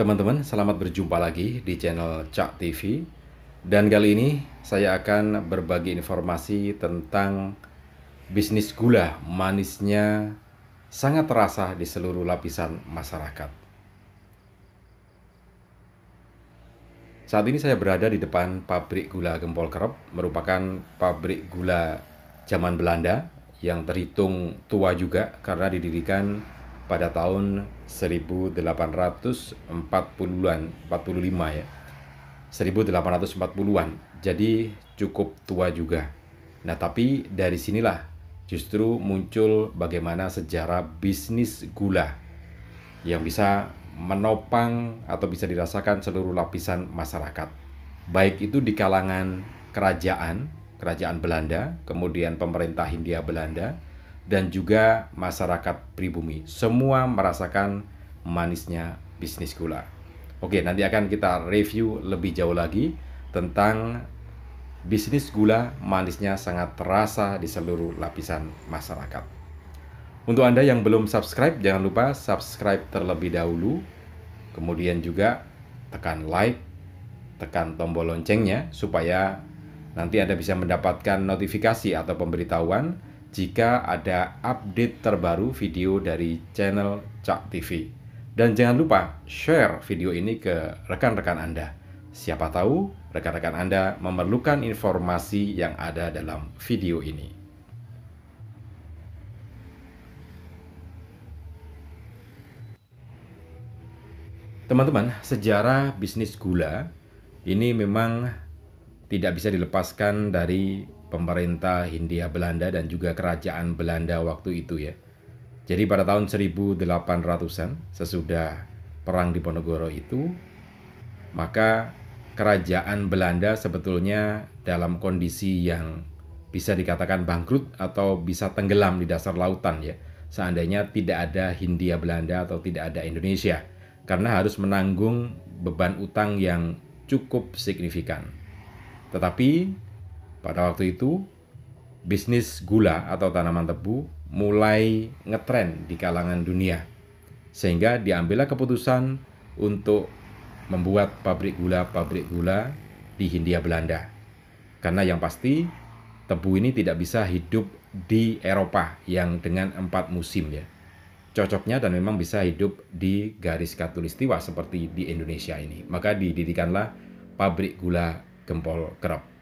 Teman-teman, selamat berjumpa lagi di channel Cak TV. Dan kali ini saya akan berbagi informasi tentang bisnis gula manisnya sangat terasa di seluruh lapisan masyarakat. Saat ini saya berada di depan pabrik gula Gempol Kerep, merupakan pabrik gula zaman Belanda yang terhitung tua juga karena didirikan pada tahun 1840-an, 45 ya. 1840-an. Jadi cukup tua juga. Nah, tapi dari sinilah justru muncul bagaimana sejarah bisnis gula yang bisa menopang atau bisa dirasakan seluruh lapisan masyarakat. Baik itu di kalangan kerajaan, kerajaan Belanda, kemudian pemerintah Hindia Belanda, dan juga masyarakat pribumi. Semua merasakan manisnya bisnis gula. Oke, nanti akan kita review lebih jauh lagi tentang bisnis gula manisnya sangat terasa di seluruh lapisan masyarakat. Untuk Anda yang belum subscribe, jangan lupa subscribe terlebih dahulu. Kemudian juga tekan like, tekan tombol loncengnya supaya nanti Anda bisa mendapatkan notifikasi atau pemberitahuan jika ada update terbaru video dari channel Cak TV. Dan jangan lupa share video ini ke rekan-rekan Anda. Siapa tahu rekan-rekan Anda memerlukan informasi yang ada dalam video ini. Teman-teman, sejarah bisnis gula ini memang tidak bisa dilepaskan dari pemerintah Hindia Belanda dan juga kerajaan Belanda waktu itu ya. Jadi pada tahun 1800-an sesudah perang di Ponegoro itu maka kerajaan Belanda sebetulnya dalam kondisi yang bisa dikatakan bangkrut atau bisa tenggelam di dasar lautan ya. Seandainya tidak ada Hindia Belanda atau tidak ada Indonesia karena harus menanggung beban utang yang cukup signifikan. Tetapi pada waktu itu, bisnis gula atau tanaman tebu mulai ngetren di kalangan dunia. Sehingga diambillah keputusan untuk membuat pabrik gula-pabrik gula di Hindia Belanda. Karena yang pasti tebu ini tidak bisa hidup di Eropa yang dengan empat musim ya. Cocoknya dan memang bisa hidup di garis katulistiwa seperti di Indonesia ini. Maka didirikanlah pabrik gula gempol kerep.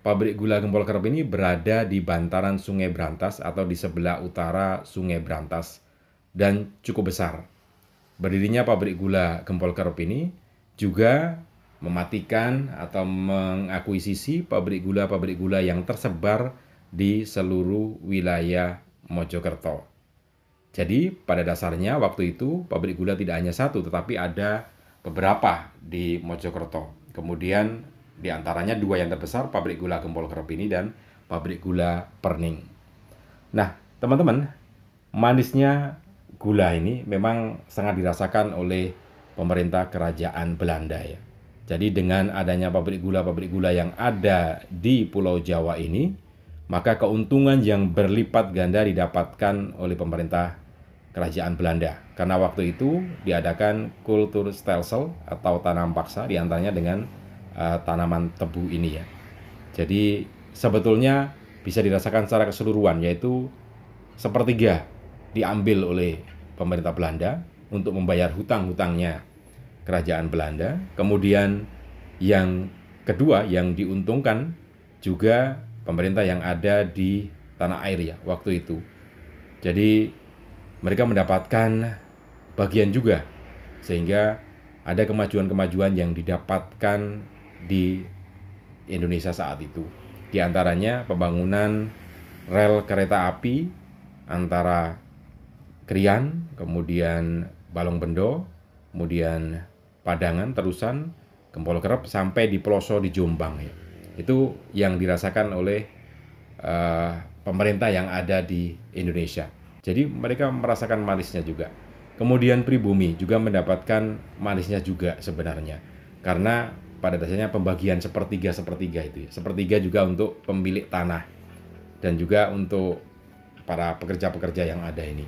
Pabrik gula gempol kerop ini berada di bantaran Sungai Brantas atau di sebelah utara Sungai Brantas dan cukup besar. Berdirinya pabrik gula gempol kerop ini juga mematikan atau mengakuisisi pabrik gula-pabrik gula yang tersebar di seluruh wilayah Mojokerto. Jadi pada dasarnya waktu itu pabrik gula tidak hanya satu tetapi ada beberapa di Mojokerto. Kemudian di antaranya dua yang terbesar, pabrik gula Gempol keropini dan pabrik gula Perning. Nah, teman-teman, manisnya gula ini memang sangat dirasakan oleh pemerintah kerajaan Belanda ya. Jadi dengan adanya pabrik gula-pabrik gula yang ada di Pulau Jawa ini, maka keuntungan yang berlipat ganda didapatkan oleh pemerintah kerajaan Belanda. Karena waktu itu diadakan kultur stelsel atau tanam paksa diantaranya dengan Eh, tanaman tebu ini ya. Jadi sebetulnya bisa dirasakan secara keseluruhan yaitu sepertiga diambil oleh pemerintah Belanda untuk membayar hutang-hutangnya kerajaan Belanda. Kemudian yang kedua yang diuntungkan juga pemerintah yang ada di tanah air ya waktu itu. Jadi mereka mendapatkan bagian juga sehingga ada kemajuan-kemajuan yang didapatkan di Indonesia saat itu. Di antaranya pembangunan rel kereta api antara Krian, kemudian Balong Bendo, kemudian Padangan, terusan Gempol Kerep sampai di Peloso di Jombang ya. Itu yang dirasakan oleh uh, pemerintah yang ada di Indonesia. Jadi mereka merasakan manisnya juga. Kemudian pribumi juga mendapatkan manisnya juga sebenarnya. Karena pada dasarnya pembagian sepertiga sepertiga itu ya. sepertiga juga untuk pemilik tanah dan juga untuk para pekerja-pekerja yang ada ini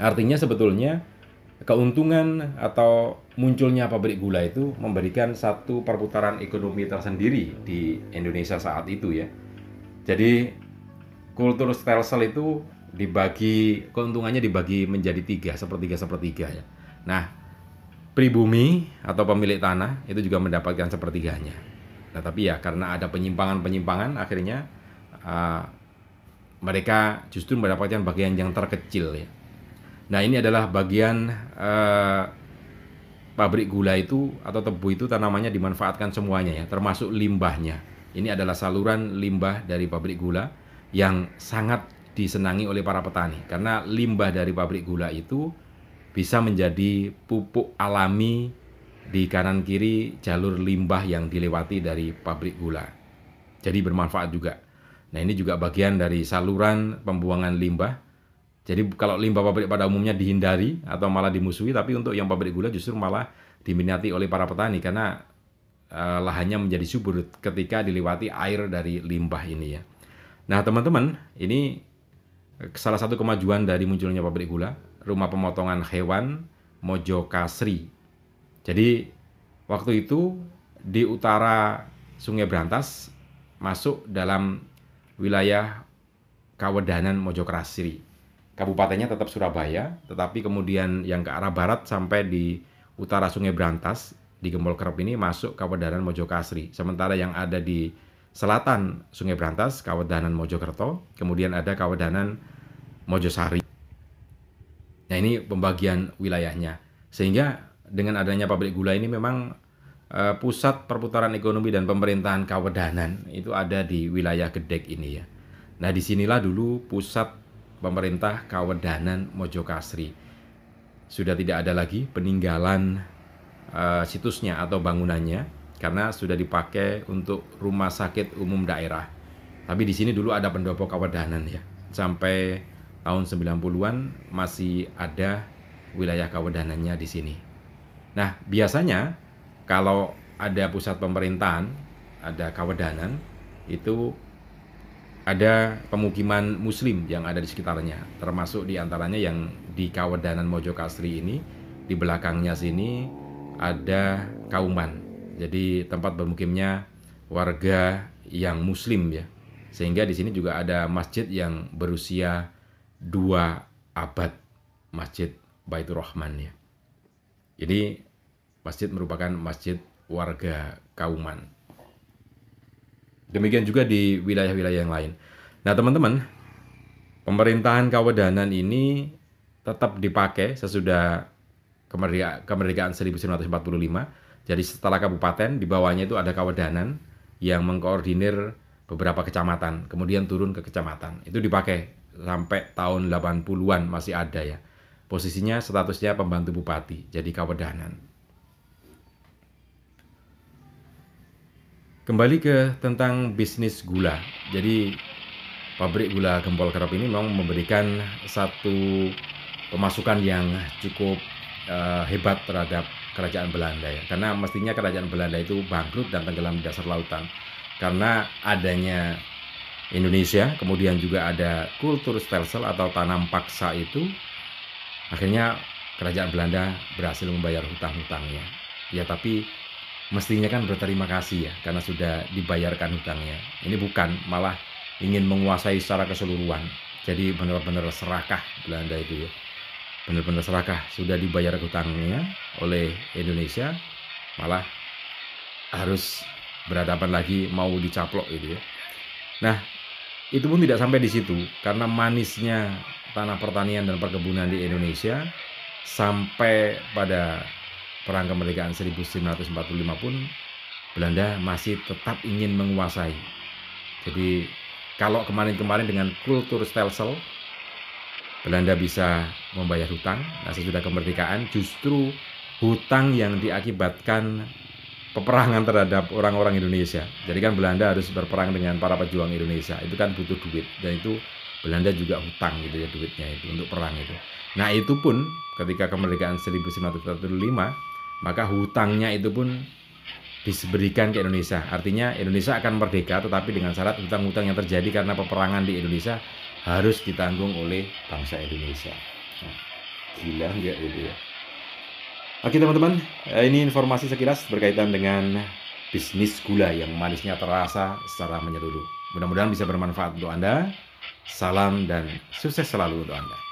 artinya sebetulnya keuntungan atau munculnya pabrik gula itu memberikan satu perputaran ekonomi tersendiri di Indonesia saat itu ya. Jadi kultur stelsel itu dibagi keuntungannya dibagi menjadi tiga sepertiga sepertiga ya. Nah pribumi atau pemilik tanah itu juga mendapatkan sepertiganya. Nah, tapi ya karena ada penyimpangan-penyimpangan akhirnya uh, mereka justru mendapatkan bagian yang terkecil ya. Nah, ini adalah bagian uh, pabrik gula itu atau tebu itu tanamannya dimanfaatkan semuanya ya, termasuk limbahnya. Ini adalah saluran limbah dari pabrik gula yang sangat disenangi oleh para petani karena limbah dari pabrik gula itu bisa menjadi pupuk alami di kanan kiri jalur limbah yang dilewati dari pabrik gula. Jadi bermanfaat juga. Nah, ini juga bagian dari saluran pembuangan limbah. Jadi kalau limbah pabrik pada umumnya dihindari atau malah dimusuhi, tapi untuk yang pabrik gula justru malah diminati oleh para petani karena eh, lahannya menjadi subur ketika dilewati air dari limbah ini ya. Nah, teman-teman, ini eh, salah satu kemajuan dari munculnya pabrik gula rumah pemotongan hewan Mojokasri. Jadi waktu itu di utara Sungai Brantas masuk dalam wilayah Kawedanan Mojokasri. Kabupatennya tetap Surabaya, tetapi kemudian yang ke arah barat sampai di utara Sungai Brantas di Gembol Kerep ini masuk Kawedanan Mojokasri. Sementara yang ada di selatan Sungai Brantas, Kawedanan Mojokerto, kemudian ada Kawedanan Mojosari. Nah ini pembagian wilayahnya. Sehingga dengan adanya pabrik gula ini memang uh, pusat perputaran ekonomi dan pemerintahan Kawedanan itu ada di wilayah Gedek ini ya. Nah disinilah dulu pusat pemerintah Kawedanan Mojokasri. Sudah tidak ada lagi peninggalan uh, situsnya atau bangunannya karena sudah dipakai untuk rumah sakit umum daerah. Tapi di sini dulu ada pendopo Kawedanan ya. Sampai tahun 90-an masih ada wilayah kawedanannya di sini. Nah, biasanya kalau ada pusat pemerintahan, ada kawedanan, itu ada pemukiman muslim yang ada di sekitarnya, termasuk di antaranya yang di kawedanan Mojokasri ini, di belakangnya sini ada kauman. Jadi tempat bermukimnya warga yang muslim ya. Sehingga di sini juga ada masjid yang berusia dua abad Masjid Baitur Rahman ya. Jadi masjid merupakan masjid warga Kauman. Demikian juga di wilayah-wilayah yang lain. Nah, teman-teman, pemerintahan Kawedanan ini tetap dipakai sesudah kemerdekaan, kemerdekaan 1945. Jadi setelah kabupaten, di bawahnya itu ada Kawedanan yang mengkoordinir beberapa kecamatan, kemudian turun ke kecamatan. Itu dipakai sampai tahun 80-an masih ada ya. Posisinya statusnya pembantu bupati, jadi kawedanan. Kembali ke tentang bisnis gula. Jadi pabrik gula gempol kerop ini memang memberikan satu pemasukan yang cukup uh, hebat terhadap kerajaan Belanda ya. Karena mestinya kerajaan Belanda itu bangkrut dan tenggelam di dasar lautan. Karena adanya Indonesia, kemudian juga ada kultur stelsel atau tanam paksa itu. Akhirnya kerajaan Belanda berhasil membayar hutang-hutangnya. Ya tapi mestinya kan berterima kasih ya karena sudah dibayarkan hutangnya. Ini bukan malah ingin menguasai secara keseluruhan. Jadi benar-benar serakah Belanda itu ya. Benar-benar serakah sudah dibayar hutangnya oleh Indonesia malah harus berhadapan lagi mau dicaplok itu ya. Nah, itu pun tidak sampai di situ karena manisnya tanah pertanian dan perkebunan di Indonesia sampai pada perang kemerdekaan 1945 pun Belanda masih tetap ingin menguasai. Jadi kalau kemarin-kemarin dengan kultur stelsel Belanda bisa membayar hutang, nah sesudah kemerdekaan justru hutang yang diakibatkan peperangan terhadap orang-orang Indonesia. Jadi kan Belanda harus berperang dengan para pejuang Indonesia. Itu kan butuh duit dan itu Belanda juga hutang gitu ya duitnya itu untuk perang itu. Nah, itu pun ketika kemerdekaan 1945, maka hutangnya itu pun diberikan ke Indonesia. Artinya Indonesia akan merdeka tetapi dengan syarat hutang-hutang yang terjadi karena peperangan di Indonesia harus ditanggung oleh bangsa Indonesia. Nah, gila nggak itu ya? Oke teman-teman, eh, ini informasi sekilas berkaitan dengan bisnis gula yang manisnya terasa secara menyeluruh. Mudah-mudahan bisa bermanfaat untuk Anda. Salam dan sukses selalu untuk Anda.